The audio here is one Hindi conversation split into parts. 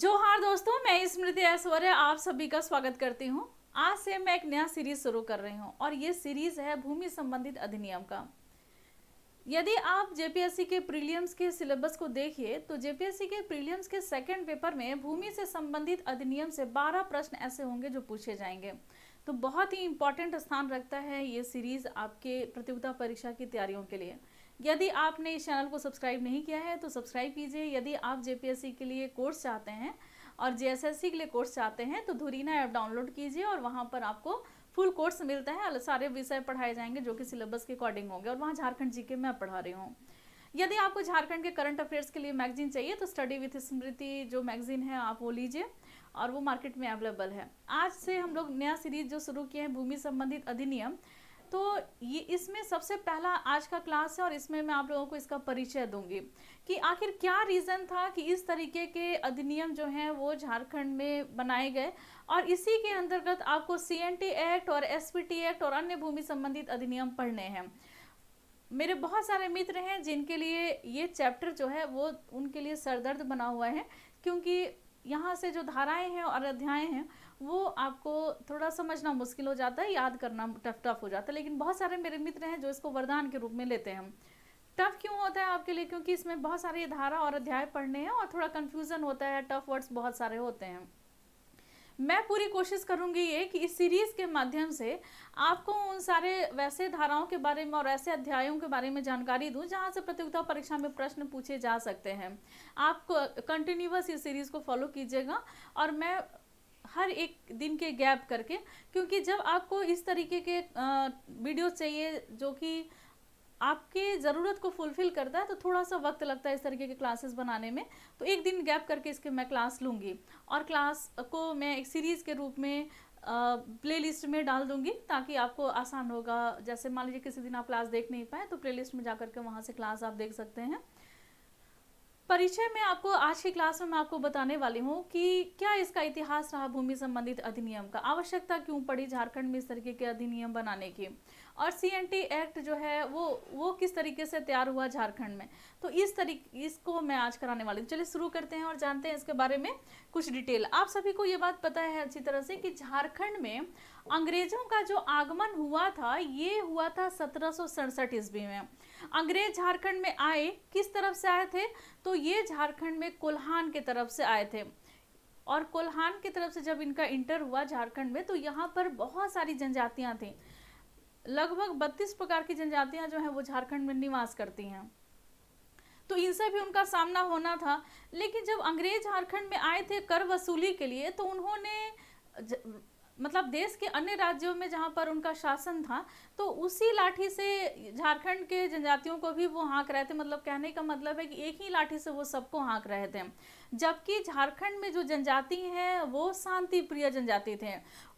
जोहार दोस्तों मैं स्मृति ऐश्वर्य आप सभी का स्वागत करती हूँ आज से मैं एक नया सीरीज शुरू कर रही हूँ और ये सीरीज है भूमि संबंधित अधिनियम का यदि आप जेपीएससी के प्रीलियम्स के सिलेबस को देखिए तो जेपीएससी के प्रीलियम्स के सेकंड पेपर में भूमि से संबंधित अधिनियम से 12 प्रश्न ऐसे होंगे जो पूछे जाएंगे तो बहुत ही इम्पोर्टेंट स्थान रखता है ये सीरीज़ आपके प्रतियोगिता परीक्षा की तैयारियों के लिए यदि आपने इस चैनल को सब्सक्राइब नहीं किया है तो सब्सक्राइब कीजिए यदि आप जेपीएससी के लिए कोर्स चाहते हैं और जे के लिए कोर्स चाहते हैं तो धुरीना ऐप डाउनलोड कीजिए और वहाँ पर आपको फुल कोर्स मिलता है सारे विषय पढ़ाए जाएंगे जो कि सिलेबस के अकॉर्डिंग होंगे और वहाँ झारखंड जी के मैं पढ़ा रही हूँ यदि आपको झारखंड के करंट अफेयर्स के लिए मैगजीन चाहिए तो स्टडी विथ स्मृति जो मैगजीन है आप वो लीजिए और वो मार्केट में अवेलेबल है आज से हम लोग नया सीरीज जो शुरू किए हैं भूमि संबंधित अधिनियम तो ये इसमें सबसे पहला आज का क्लास है और इसमें मैं आप लोगों को इसका परिचय दूंगी कि आखिर क्या रीज़न था कि इस तरीके के अधिनियम जो हैं वो झारखंड में बनाए गए और इसी के अंतर्गत आपको सी एक्ट और एस एक्ट और अन्य भूमि संबंधित अधिनियम पढ़ने हैं मेरे बहुत सारे मित्र हैं जिनके लिए ये चैप्टर जो है वो उनके लिए सरदर्द बना हुआ है क्योंकि यहाँ से जो धाराएं हैं और अध्यायें हैं वो आपको थोड़ा समझना मुश्किल हो जाता है याद करना टफ टफ हो जाता है लेकिन बहुत सारे मेरे मित्र हैं जो इसको वरदान के रूप में लेते हैं टफ क्यों होता है आपके लिए क्योंकि इसमें बहुत सारे धारा और अध्याय पढ़ने हैं और थोड़ा कन्फ्यूज़न होता है टफ वर्ड्स बहुत सारे होते हैं मैं पूरी कोशिश करूँगी ये कि इस सीरीज़ के माध्यम से आपको उन सारे वैसे धाराओं के बारे में और ऐसे अध्यायों के बारे में जानकारी दूँ जहाँ से प्रतियोगिता परीक्षा में प्रश्न पूछे जा सकते हैं आप कंटिन्यूस इस सीरीज़ को फॉलो कीजिएगा और मैं हर एक दिन के गैप करके क्योंकि जब आपको इस तरीके के वीडियो चाहिए जो कि आपकी ज़रूरत को फुलफ़िल करता है तो थोड़ा सा वक्त लगता है इस तरीके के क्लासेस बनाने में तो एक दिन गैप करके इसके मैं क्लास लूँगी और क्लास को मैं एक सीरीज़ के रूप में प्ले लिस्ट में डाल दूंगी ताकि आपको आसान होगा जैसे मान लीजिए किसी दिन आप क्लास देख नहीं पाए तो प्ले लिस्ट में जा कर के वहाँ से क्लास आप देख सकते हैं परिचय में आपको आज की क्लास में मैं आपको बताने वाली हूँ कि क्या इसका इतिहास रहा भूमि संबंधित अधिनियम का आवश्यकता क्यों पड़ी झारखंड में इस तरीके के अधिनियम बनाने की और सी एक्ट जो है वो वो किस तरीके से तैयार हुआ झारखंड में तो इस तरीके इसको मैं आज कराने वाली हूँ चलिए शुरू करते हैं और जानते हैं इसके बारे में कुछ डिटेल आप सभी को ये बात पता है अच्छी तरह से कि झारखंड में अंग्रेजों का जो आगमन हुआ था ये हुआ था सत्रह ईस्वी में अंग्रेज झारखंड में आए किस तरफ से आए थे तो ये झारखंड में कोल्हान के तरफ से आए थे और कोल्हान की तरफ से जब इनका इंटर हुआ झारखंड में तो यहाँ पर बहुत सारी जनजातियाँ थीं लगभग बत्तीस प्रकार की जनजातियाँ जो हैं वो झारखंड में निवास करती हैं तो इनसे भी उनका सामना होना था लेकिन जब अंग्रेज झारखंड में आए थे कर वसूली के लिए तो उन्होंने मतलब देश के अन्य राज्यों में जहाँ पर उनका शासन था तो उसी लाठी से झारखंड के जनजातियों को भी वो हाँक रहे थे मतलब कहने का मतलब है कि एक ही लाठी से वो सबको हाँक रहे थे जबकि झारखंड में जो जनजाति हैं वो शांति प्रिय जनजाति थे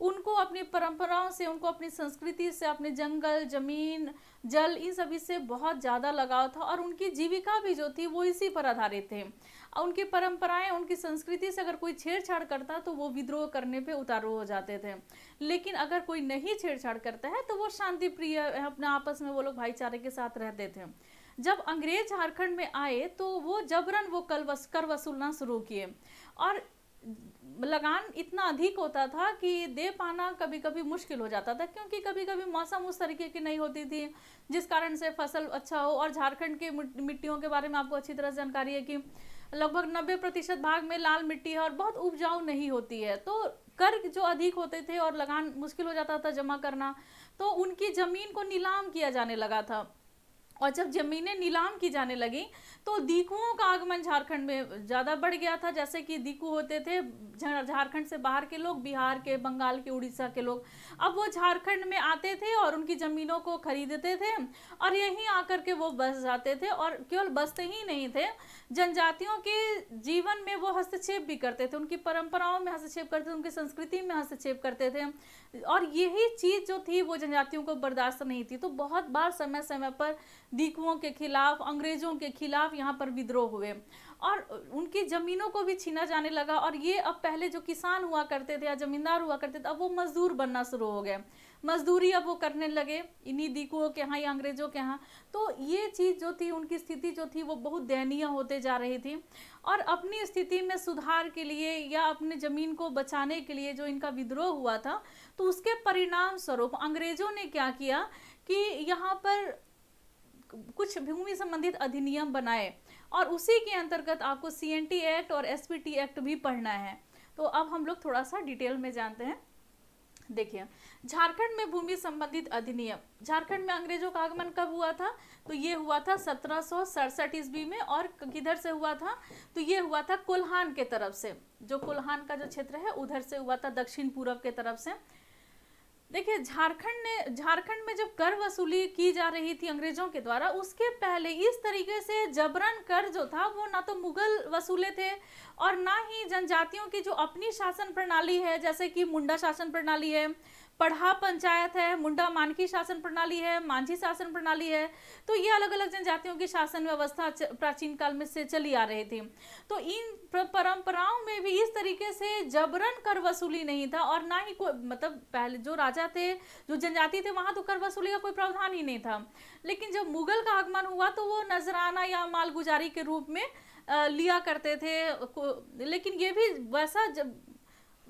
उनको अपनी परंपराओं से उनको अपनी संस्कृति से अपने जंगल जमीन जल इन सभी से बहुत ज़्यादा लगाव था और उनकी जीविका भी जो थी वो इसी पर आधारित थे और उनकी परंपराएं उनकी संस्कृति से अगर कोई छेड़छाड़ करता तो वो विद्रोह करने पे उतारू हो जाते थे लेकिन अगर कोई नहीं छेड़छाड़ करता है तो वो शांति प्रिय अपने आपस में वो लोग भाईचारे के साथ रहते थे जब अंग्रेज झारखंड में आए तो वो जबरन वो कल वस, कर वसूलना शुरू किए और लगान इतना अधिक होता था कि दे पाना कभी कभी मुश्किल हो जाता था क्योंकि कभी कभी मौसम उस तरीके की नहीं होती थी जिस कारण से फसल अच्छा हो और झारखंड के मिट्टियों के बारे में आपको अच्छी तरह से जानकारी है कि लगभग 90 प्रतिशत भाग में लाल मिट्टी है और बहुत उपजाऊ नहीं होती है तो कर जो अधिक होते थे और लगान मुश्किल हो जाता था जमा करना तो उनकी ज़मीन को नीलाम किया जाने लगा था और जब ज़मीनें नीलाम की जाने लगी तो दीकुओं का आगमन झारखंड में ज़्यादा बढ़ गया था जैसे कि दीकू होते थे झारखंड से बाहर के लोग बिहार के बंगाल के उड़ीसा के लोग अब वो झारखंड में आते थे और उनकी ज़मीनों को खरीदते थे और यहीं आकर के वो बस जाते थे और केवल बसते ही नहीं थे जनजातियों के जीवन में वो हस्तक्षेप भी करते थे उनकी परंपराओं में हस्तक्षेप करते थे उनकी संस्कृति में हस्तक्षेप करते थे और यही चीज़ जो थी वो जनजातियों को बर्दाश्त नहीं थी तो बहुत बार समय समय पर दीकुओं के खिलाफ अंग्रेज़ों के खिलाफ यहाँ पर विद्रोह हुए और उनकी ज़मीनों को भी छीना जाने लगा और ये अब पहले जो किसान हुआ करते थे या ज़मींदार हुआ करते थे अब वो मज़दूर बनना शुरू हो गए मजदूरी अब वो करने लगे इन्हीं दीकुओं के यहाँ या अंग्रेज़ों के यहाँ तो ये चीज़ जो थी उनकी स्थिति जो थी वो बहुत दयनीय होते जा रही थी और अपनी स्थिति में सुधार के लिए या अपने ज़मीन को बचाने के लिए जो इनका विद्रोह हुआ था तो उसके परिणाम स्वरूप अंग्रेज़ों ने क्या किया कि यहाँ पर कुछ भूमि संबंधित अधिनियम बनाए और उसी के अंतर्गत आपको सी एक्ट और एस एक्ट भी पढ़ना है तो अब हम लोग थोड़ा सा डिटेल में जानते हैं देखिए झारखंड में भूमि संबंधित अधिनियम झारखंड में अंग्रेजों का आगमन कब हुआ था तो ये हुआ था सत्रह सौ सड़सठ ईस्वी में और किधर से हुआ था तो ये हुआ था कोल्हान के तरफ से जो कोल्हान का जो क्षेत्र है उधर से हुआ था दक्षिण पूर्व के तरफ से देखिए झारखंड ने झारखंड में जब कर वसूली की जा रही थी अंग्रेजों के द्वारा उसके पहले इस तरीके से जबरन कर जो था वो ना तो मुगल वसूले थे और ना ही जनजातियों की जो अपनी शासन प्रणाली है जैसे कि मुंडा शासन प्रणाली है पढ़ा पंचायत है मुंडा मानकी शासन प्रणाली है मांझी शासन प्रणाली है तो ये अलग अलग जनजातियों की शासन व्यवस्था प्राचीन काल में से चली आ रही थी तो इन परंपराओं में भी इस तरीके से जबरन कर वसूली नहीं था और ना ही कोई मतलब पहले जो राजा थे जो जनजाति थे वहाँ तो कर वसूली का कोई प्रावधान ही नहीं था लेकिन जब मुगल का आगमन हुआ तो वो नजराना या मालगुजारी के रूप में लिया करते थे लेकिन ये भी वैसा जब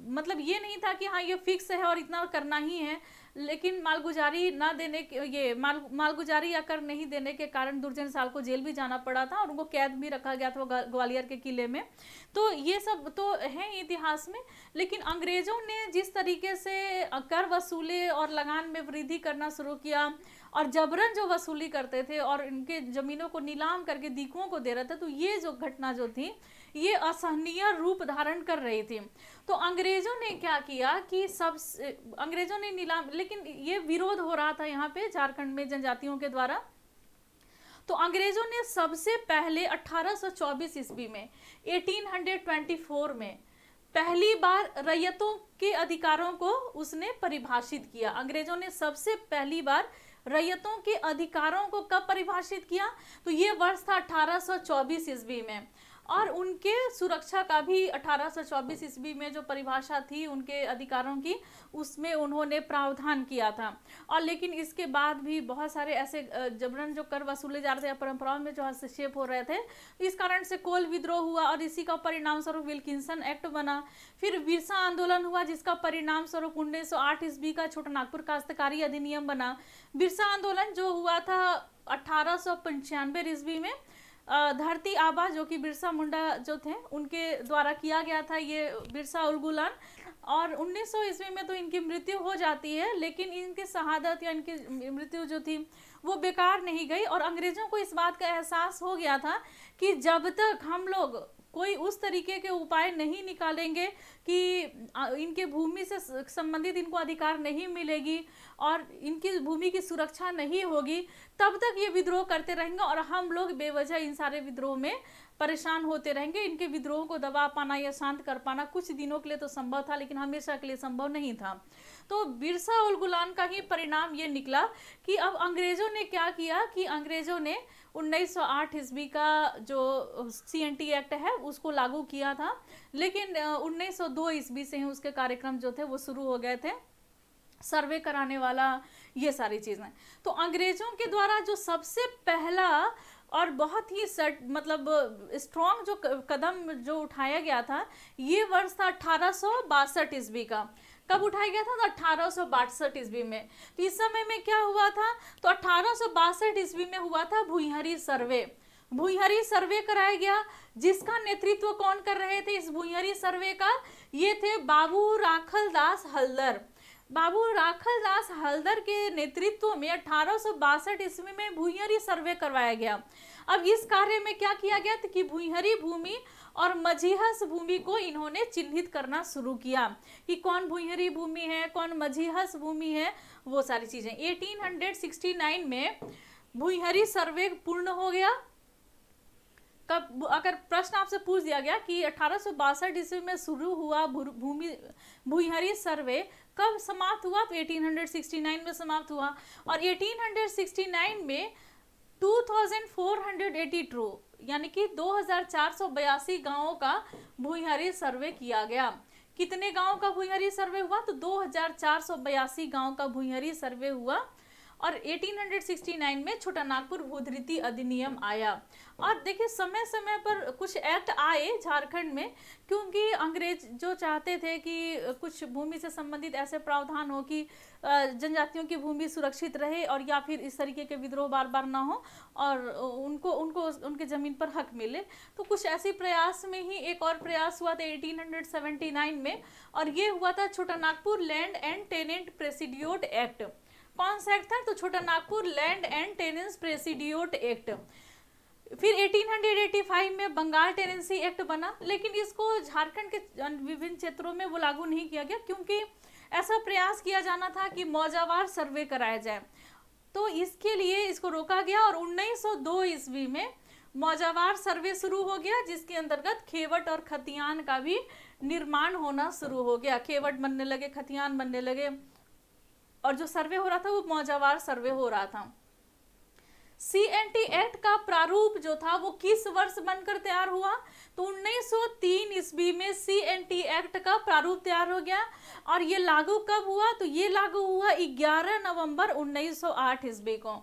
मतलब ये नहीं था कि हाँ ये फिक्स है और इतना करना ही है लेकिन मालगुजारी ना देने के ये माल मालगुजारी या कर नहीं देने के कारण दुर्जन साल को जेल भी जाना पड़ा था और उनको कैद भी रखा गया था ग्वालियर के किले में तो ये सब तो है इतिहास में लेकिन अंग्रेज़ों ने जिस तरीके से कर वसूले और लगान में वृद्धि करना शुरू किया और जबरन जो वसूली करते थे और इनके ज़मीनों को नीलाम करके दीकुओं को दे रहे थे तो ये जो घटना जो थी ये असहनीय रूप धारण कर रही थी तो अंग्रेजों ने क्या किया कि सब अंग्रेजों ने नीलाम लेकिन ये विरोध हो रहा था यहाँ पे झारखंड में जनजातियों के द्वारा तो अंग्रेजों ने सबसे पहले 1824 ईस्वी में 1824 में पहली बार रैयतों के अधिकारों को उसने परिभाषित किया अंग्रेजों ने सबसे पहली बार रैयतों के अधिकारों को कब परिभाषित किया तो ये वर्ष था 1824 ईस्वी में और उनके सुरक्षा का भी 1824 ईस्वी में जो परिभाषा थी उनके अधिकारों की उसमें उन्होंने प्रावधान किया था और लेकिन इसके बाद भी बहुत सारे ऐसे जबरन जो कर वसूले जा रहे थे या परंपराओं में जो हस्तक्षेप हो रहे थे इस कारण से कोल विद्रोह हुआ और इसी का परिणाम स्वरूप विल्किंसन एक्ट बना फिर बिरसा आंदोलन हुआ जिसका परिणाम स्वरूप उन्नीस ईस्वी का छोटा नागपुर काश्तकारी अधिनियम बना बिरसा आंदोलन जो हुआ था अठारह ईस्वी में धरती आबा जो कि बिरसा मुंडा जो थे उनके द्वारा किया गया था ये बिरसा उलगुलान और 1900 ईस्वी में तो इनकी मृत्यु हो जाती है लेकिन इनकी शहादत या इनकी मृत्यु जो थी वो बेकार नहीं गई और अंग्रेज़ों को इस बात का एहसास हो गया था कि जब तक हम लोग कोई उस तरीके के उपाय नहीं निकालेंगे कि इनके भूमि से संबंधित इनको अधिकार नहीं मिलेगी और इनकी भूमि की सुरक्षा नहीं होगी तब तक ये विद्रोह करते रहेंगे और हम लोग बेवजह इन सारे विद्रोह में परेशान होते रहेंगे इनके विद्रोह को दबा पाना या शांत कर पाना कुछ दिनों के लिए तो संभव था लेकिन हमेशा के लिए संभव नहीं था तो बिरसा उल गुलान का ही परिणाम ये निकला कि अब अंग्रेज़ों ने क्या किया कि अंग्रेज़ों ने 1908 ईस्वी का जो सी एन टी एक्ट है उसको लागू किया था लेकिन 1902 ईस्वी से ही उसके कार्यक्रम जो थे वो शुरू हो गए थे सर्वे कराने वाला ये सारी चीज़ें तो अंग्रेज़ों के द्वारा जो सबसे पहला और बहुत ही सट मतलब स्ट्रॉन्ग जो कदम जो उठाया गया था ये वर्ष था अठारह ईस्वी का कब उठाया गया था तो अठारह ईस्वी में तो इस समय में क्या हुआ था तो अठारह ईस्वी में हुआ था भूहरी सर्वे भूहरी सर्वे कराया गया जिसका नेतृत्व कौन कर रहे थे इस भूहरी सर्वे का ये थे बाबू राखल दास हल्दर बाबू राखल दास हल्दर के नेतृत्व में अठारह ईस्वी में भूहरी सर्वे करवाया गया अब इस कार्य में क्या किया गया था कि भूहरी भूमि और मझीहस भूमि को इन्होंने चिन्हित करना शुरू किया कि कौन भूहरी भूमि है कौन मझीहस भूमि है वो सारी चीज़ें 1869 में भूहरी सर्वे पूर्ण हो गया कब अगर प्रश्न आपसे पूछ दिया गया कि अठारह ईस्वी में शुरू हुआ भूमि भूहरी सर्वे कब समाप्त हुआ तो 1869 में समाप्त हुआ और 1869 में 2482 यानी कि दो गांवों का भूहरी सर्वे किया गया कितने गांवों का भूहरी सर्वे हुआ तो दो गांव का भूहरी सर्वे हुआ और 1869 में छोटा नागपुर भूधृति अधिनियम आया और देखिए समय समय पर कुछ एक्ट आए झारखंड में क्योंकि अंग्रेज जो चाहते थे कि कुछ भूमि से संबंधित ऐसे प्रावधान हो कि जनजातियों की भूमि सुरक्षित रहे और या फिर इस तरीके के विद्रोह बार बार ना हो और उनको उनको उनके ज़मीन पर हक मिले तो कुछ ऐसे प्रयास में ही एक और प्रयास हुआ था 1879 में और ये हुआ था Chota Nagpur land and tenant प्रेसिडियोट एक्ट कौन सा एक्ट था तो Chota Nagpur land and tenants प्रेसिडियोट एक्ट फिर 1885 में बंगाल टेनेंसी एक्ट बना लेकिन इसको झारखंड के विभिन्न क्षेत्रों में वो लागू नहीं किया गया क्योंकि ऐसा प्रयास किया जाना था कि मौजावार सर्वे कराया जाए तो इसके लिए इसको रोका गया और 1902 सौ ईस्वी में मौजावार सर्वे शुरू हो गया जिसके अंतर्गत खेवट और खतियान का भी निर्माण होना शुरू हो गया खेवट बनने लगे खतियान बनने लगे और जो सर्वे हो रहा था वो मौजावार सर्वे हो रहा था सी एन टी एक्ट का प्रारूप जो था वो किस वर्ष बनकर तैयार हुआ तो 1903 सौ ईस्वी में सी एन टी एक्ट का प्रारूप तैयार हो गया और ये लागू कब हुआ तो ये लागू हुआ 11 नवंबर 1908 सौ ईस्वी को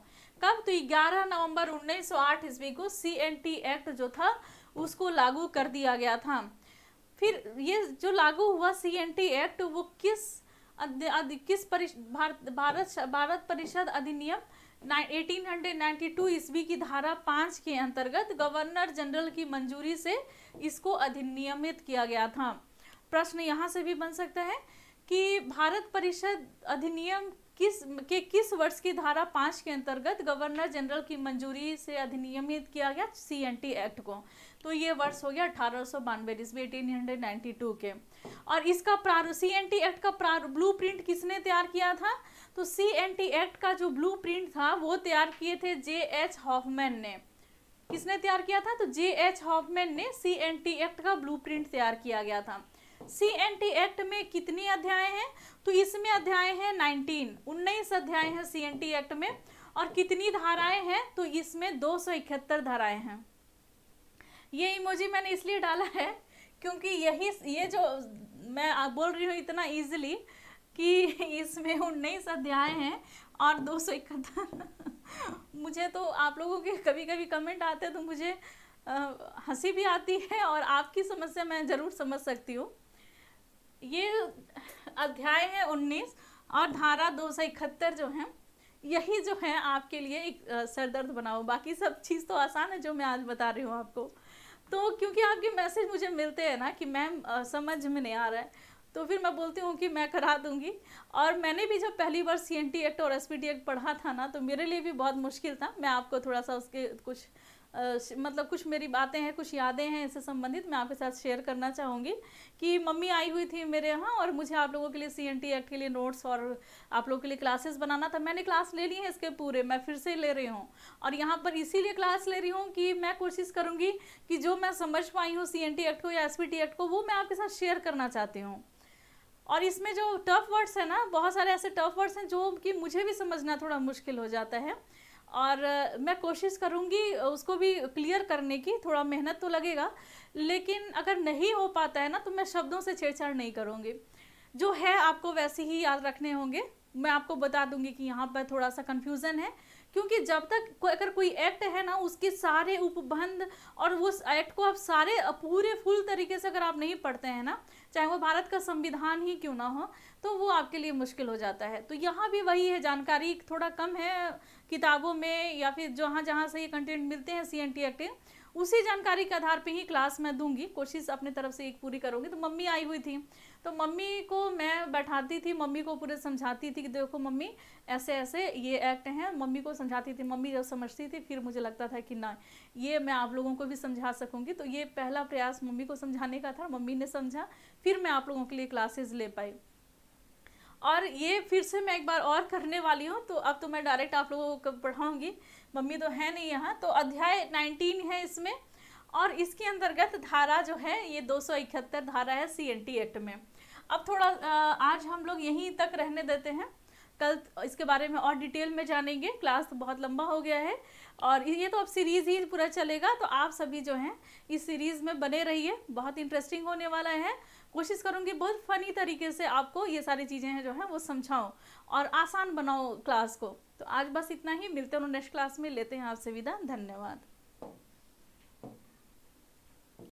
कब तो 11 नवंबर 1908 सौ ईस्वी को सी एन टी एक्ट जो था उसको लागू कर दिया गया था फिर ये जो लागू हुआ सी एन टी एक्ट वो किस किस भारत भारत परिषद अधिनियम 1892 ईस्वी की धारा पाँच के अंतर्गत गवर्नर जनरल की मंजूरी से इसको अधिनियमित किया गया था प्रश्न यहाँ से भी बन सकता है कि भारत परिषद अधिनियम किस के किस वर्ष की धारा पाँच के अंतर्गत गवर्नर जनरल की मंजूरी से अधिनियमित किया गया सी एन टी एक्ट को तो ये वर्ष हो गया अठारह सौ बानवे एटीन टू के और इसका प्रारूप सी एन टी एक्ट का प्रारूप ब्लू प्रिंट किसने तैयार किया था तो सी एन टी एक्ट का जो ब्लू प्रिंट था वो तैयार किए थे जे एच हॉफमैन ने किसने तैयार किया था तो जे एच हॉफमैन ने सी एन टी एक्ट का ब्लू प्रिंट तैयार किया गया था सी एन टी एक्ट में कितनी अध्याय हैं तो इसमें अध्याय है नाइनटीन उन्नीस अध्याय है सी एन टी एक्ट में और कितनी धाराएं हैं तो इसमें दो सौ इकहत्तर धाराएँ हैं ये इमोजी मैंने इसलिए डाला है क्योंकि यही ये जो मैं बोल रही हूँ इतना ईजिली कि इसमें उन्नीस अध्याय हैं और दो सौ इकहत्तर मुझे तो आप लोगों के कभी कभी कमेंट आते हैं तो मुझे हंसी भी आती है और आपकी समस्या मैं ज़रूर समझ सकती हूँ ये अध्याय है उन्नीस और धारा दो सौ इकहत्तर जो है यही जो है आपके लिए एक सरदर्द बनाओ बाकी सब चीज़ तो आसान है जो मैं आज बता रही हूँ आपको तो क्योंकि आपके मैसेज मुझे मिलते हैं ना कि मैम समझ में नहीं आ रहा है तो फिर मैं बोलती हूँ कि मैं करा दूँगी और मैंने भी जब पहली बार सी एन टी एक्ट और एस पी टी एक्ट पढ़ा था ना तो मेरे लिए भी बहुत मुश्किल था मैं आपको थोड़ा सा उसके कुछ मतलब कुछ मेरी बातें हैं कुछ यादें हैं इससे संबंधित मैं आपके साथ शेयर करना चाहूँगी कि मम्मी आई हुई थी मेरे यहाँ और मुझे आप लोगों के लिए सी एक्ट के लिए नोट्स और आप लोगों के लिए क्लासेस बनाना था मैंने क्लास ले ली है इसके पूरे मैं फिर से ले रही हूँ और यहाँ पर इसीलिए क्लास ले रही हूँ कि मैं कोशिश करूँगी कि जो मैं समझ पाई हूँ सी एक्ट को या एस एक्ट को वो मैं आपके साथ शेयर करना चाहती हूँ और इसमें जो टफ वर्ड्स हैं ना बहुत सारे ऐसे टफ वर्ड्स हैं जो कि मुझे भी समझना थोड़ा मुश्किल हो जाता है और मैं कोशिश करूँगी उसको भी क्लियर करने की थोड़ा मेहनत तो लगेगा लेकिन अगर नहीं हो पाता है ना तो मैं शब्दों से छेड़छाड़ नहीं करूँगी जो है आपको वैसे ही याद रखने होंगे मैं आपको बता दूंगी कि यहाँ पर थोड़ा सा कन्फ्यूज़न है क्योंकि जब तक को, अगर कोई एक्ट है ना उसके सारे उपबंध और उस एक्ट को आप सारे पूरे फुल तरीके से अगर आप नहीं पढ़ते हैं ना चाहे वो भारत का संविधान ही क्यों ना हो तो वो आपके लिए मुश्किल हो जाता है तो यहाँ भी वही है जानकारी थोड़ा कम है किताबों में या फिर जहाँ जहाँ से ये कंटेंट मिलते हैं सी एन टी एक्ट उसी जानकारी के आधार पर ही क्लास मैं दूंगी कोशिश अपने तरफ से एक पूरी करूँगी तो मम्मी आई हुई थी तो मम्मी को मैं बैठाती थी मम्मी को पूरे समझाती थी कि देखो मम्मी ऐसे ऐसे ये एक्ट हैं मम्मी को समझाती थी मम्मी जब समझती थी फिर मुझे लगता था कि ना ये मैं आप लोगों को भी समझा सकूंगी तो ये पहला प्रयास मम्मी को समझाने का था मम्मी ने समझा फिर मैं आप लोगों के लिए क्लासेज ले पाई और ये फिर से मैं एक बार और करने वाली हूँ तो अब तो मैं डायरेक्ट आप लोगों को पढ़ाऊँगी मम्मी तो है नहीं यहाँ तो अध्याय नाइनटीन है इसमें और इसके अंतर्गत धारा जो है ये दो धारा है टी एक्ट में अब थोड़ा आज हम लोग यहीं तक रहने देते हैं कल इसके बारे में और डिटेल में जानेंगे क्लास तो बहुत लंबा हो गया है और ये तो अब सीरीज़ ही पूरा चलेगा तो आप सभी जो हैं इस सीरीज़ में बने रहिए बहुत इंटरेस्टिंग होने वाला है कोशिश करूँगी बहुत फ़नी तरीके से आपको ये सारी चीज़ें हैं जो हैं वो समझाओ और आसान बनाओ क्लास को तो आज बस इतना ही मिलते हैं नेक्स्ट क्लास में लेते हैं आपसे विदा धन्यवाद